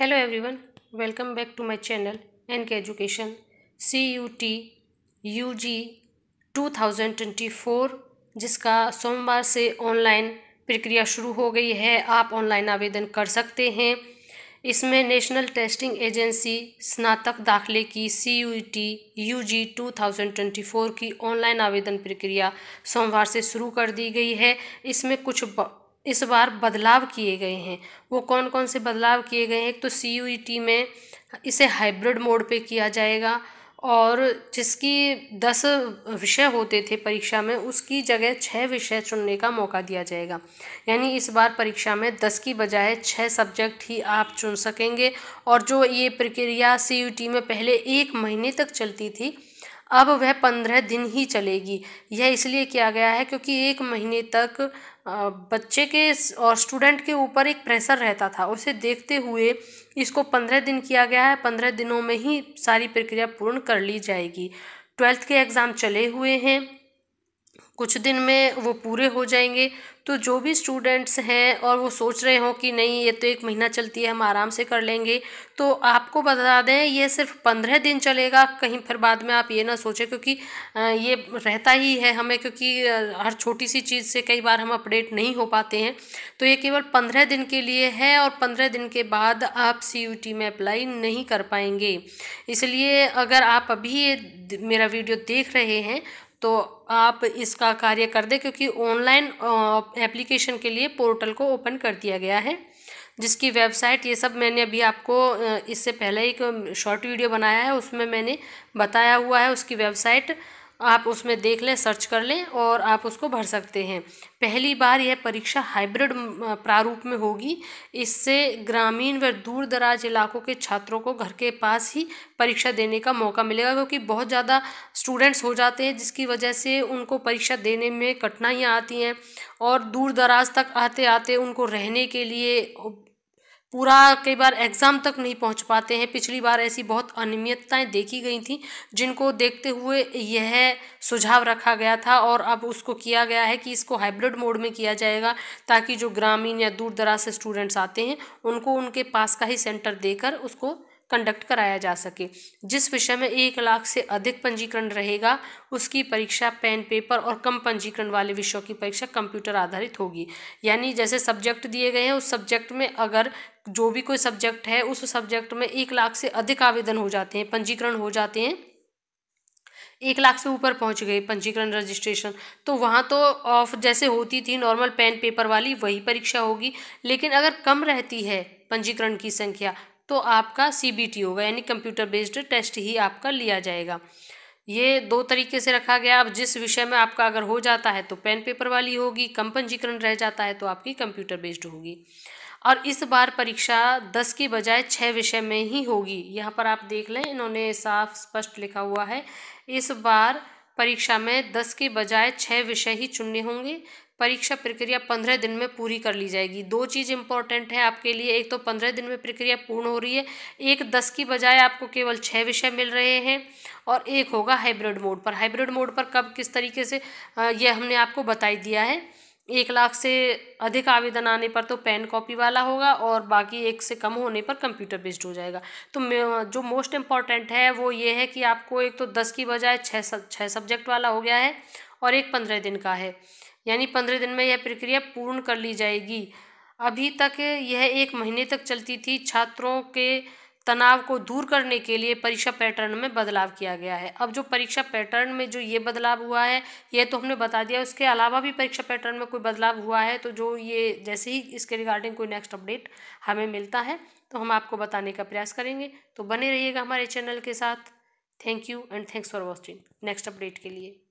hello everyone welcome back to my channel N K education C U T U G two thousand twenty four जिसका सोमवार से online प्रक्रिया शुरू हो गई है आप ऑनलाइन आवेदन कर सकते हैं इसमें नेशनल टेस्टिंग एजेंसी स्नातक दाखिले की C U T U G two thousand twenty four की ऑनलाइन आवेदन प्रक्रिया सोमवार से शुरू कर दी गई है इसमें कुछ इस बार बदलाव किए गए हैं वो कौन कौन से बदलाव किए गए हैं एक तो सी यू ई टी में इसे हाइब्रिड मोड पे किया जाएगा और जिसकी दस विषय होते थे परीक्षा में उसकी जगह छः विषय चुनने का मौका दिया जाएगा यानी इस बार परीक्षा में दस की बजाय छः सब्जेक्ट ही आप चुन सकेंगे और जो ये प्रक्रिया सी यू टी में पहले एक महीने तक चलती थी अब वह पंद्रह दिन ही चलेगी यह इसलिए किया गया है क्योंकि एक महीने तक बच्चे के और स्टूडेंट के ऊपर एक प्रेशर रहता था उसे देखते हुए इसको पंद्रह दिन किया गया है पंद्रह दिनों में ही सारी प्रक्रिया पूर्ण कर ली जाएगी ट्वेल्थ के एग्ज़ाम चले हुए हैं कुछ दिन में वो पूरे हो जाएंगे तो जो भी स्टूडेंट्स हैं और वो सोच रहे हों कि नहीं ये तो एक महीना चलती है हम आराम से कर लेंगे तो आपको बता दें ये सिर्फ पंद्रह दिन चलेगा कहीं फिर बाद में आप ये ना सोचें क्योंकि ये रहता ही है हमें क्योंकि हर छोटी सी चीज़ से कई बार हम अपडेट नहीं हो पाते हैं तो ये केवल पंद्रह दिन के लिए है और पंद्रह दिन के बाद आप सी में अप्लाई नहीं कर पाएंगे इसलिए अगर आप अभी ये मेरा वीडियो देख रहे हैं तो आप इसका कार्य कर दें क्योंकि ऑनलाइन एप्लीकेशन के लिए पोर्टल को ओपन कर दिया गया है जिसकी वेबसाइट ये सब मैंने अभी आपको इससे पहले एक शॉर्ट वीडियो बनाया है उसमें मैंने बताया हुआ है उसकी वेबसाइट आप उसमें देख लें सर्च कर लें और आप उसको भर सकते हैं पहली बार यह परीक्षा हाइब्रिड प्रारूप में होगी इससे ग्रामीण व दूर दराज इलाकों के छात्रों को घर के पास ही परीक्षा देने का मौका मिलेगा क्योंकि बहुत ज़्यादा स्टूडेंट्स हो जाते हैं जिसकी वजह से उनको परीक्षा देने में कठिनाइयाँ आती हैं और दूर दराज तक आते आते उनको रहने के लिए पूरा कई बार एग्ज़ाम तक नहीं पहुंच पाते हैं पिछली बार ऐसी बहुत अनियमितताएं देखी गई थी जिनको देखते हुए यह सुझाव रखा गया था और अब उसको किया गया है कि इसको हाइब्रिड मोड में किया जाएगा ताकि जो ग्रामीण या दूर दराज से स्टूडेंट्स आते हैं उनको उनके पास का ही सेंटर देकर उसको कंडक्ट कराया जा सके जिस विषय में एक लाख से अधिक पंजीकरण रहेगा उसकी परीक्षा पेन पेपर और कम पंजीकरण वाले विषयों की परीक्षा कंप्यूटर आधारित होगी यानी जैसे सब्जेक्ट दिए गए हैं उस सब्जेक्ट में अगर जो भी कोई सब्जेक्ट है उस सब्जेक्ट में एक लाख से अधिक आवेदन हो जाते हैं पंजीकरण हो जाते हैं एक लाख से ऊपर पहुंच गए पंजीकरण रजिस्ट्रेशन तो वहाँ तो ऑफ जैसे होती थी नॉर्मल पेन पेपर वाली वही परीक्षा होगी लेकिन अगर कम रहती है पंजीकरण की संख्या तो आपका सी होगा यानी कंप्यूटर बेस्ड टेस्ट ही आपका लिया जाएगा ये दो तरीके से रखा गया अब जिस विषय में आपका अगर हो जाता है तो पेन पेपर वाली होगी कम पंजीकरण रह जाता है तो आपकी कंप्यूटर बेस्ड होगी और इस बार परीक्षा दस की बजाय छः विषय में ही होगी यहाँ पर आप देख लें इन्होंने साफ स्पष्ट लिखा हुआ है इस बार परीक्षा में दस के बजाय छः विषय ही चुनने होंगे परीक्षा प्रक्रिया पंद्रह दिन में पूरी कर ली जाएगी दो चीज़ इंपॉर्टेंट है आपके लिए एक तो पंद्रह दिन में प्रक्रिया पूर्ण हो रही है एक दस की बजाय आपको केवल छः विषय मिल रहे हैं और एक होगा हाइब्रिड मोड पर हाइब्रिड मोड पर कब किस तरीके से यह हमने आपको बताई दिया है एक लाख से अधिक आवेदन आने पर तो पेन कॉपी वाला होगा और बाकी एक से कम होने पर कंप्यूटर बेस्ड हो जाएगा तो जो मोस्ट इम्पॉर्टेंट है वो ये है कि आपको एक तो दस की बजाय छः सब छः सब्जेक्ट वाला हो गया है और एक पंद्रह दिन का है यानी पंद्रह दिन में यह प्रक्रिया पूर्ण कर ली जाएगी अभी तक यह एक महीने तक चलती थी छात्रों के तनाव को दूर करने के लिए परीक्षा पैटर्न में बदलाव किया गया है अब जो परीक्षा पैटर्न में जो ये बदलाव हुआ है ये तो हमने बता दिया उसके अलावा भी परीक्षा पैटर्न में कोई बदलाव हुआ है तो जो ये जैसे ही इसके रिगार्डिंग कोई नेक्स्ट अपडेट हमें मिलता है तो हम आपको बताने का प्रयास करेंगे तो बने रहिएगा हमारे चैनल के साथ thank you and thanks for watching next update के लिए